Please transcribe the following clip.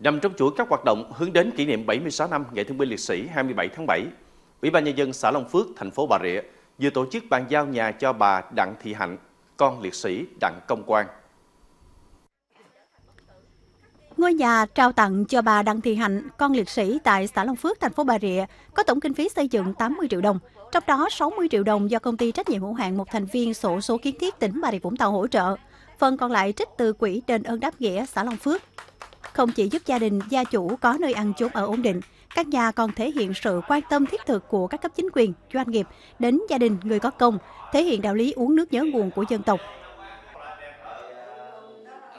Nằm trong chuỗi các hoạt động hướng đến kỷ niệm 76 năm Ngày Thương binh Liệt sĩ 27 tháng 7, Ủy ban nhân dân xã Long Phước, thành phố Bà Rịa vừa tổ chức bàn giao nhà cho bà Đặng Thị Hạnh, con liệt sĩ Đặng Công Quang. Ngôi nhà trao tặng cho bà Đặng Thị Hạnh, con liệt sĩ tại xã Long Phước, thành phố Bà Rịa, có tổng kinh phí xây dựng 80 triệu đồng, trong đó 60 triệu đồng do công ty trách nhiệm hữu hạn một thành viên sổ số kiến thiết tỉnh Bà Rịa Vũng Tàu hỗ trợ. Phần còn lại trích từ quỹ đền ơn đáp nghĩa xã Long Phước không chỉ giúp gia đình, gia chủ có nơi ăn chốn ở ổn định, các nhà còn thể hiện sự quan tâm thiết thực của các cấp chính quyền, doanh nghiệp đến gia đình người có công, thể hiện đạo lý uống nước nhớ nguồn của dân tộc,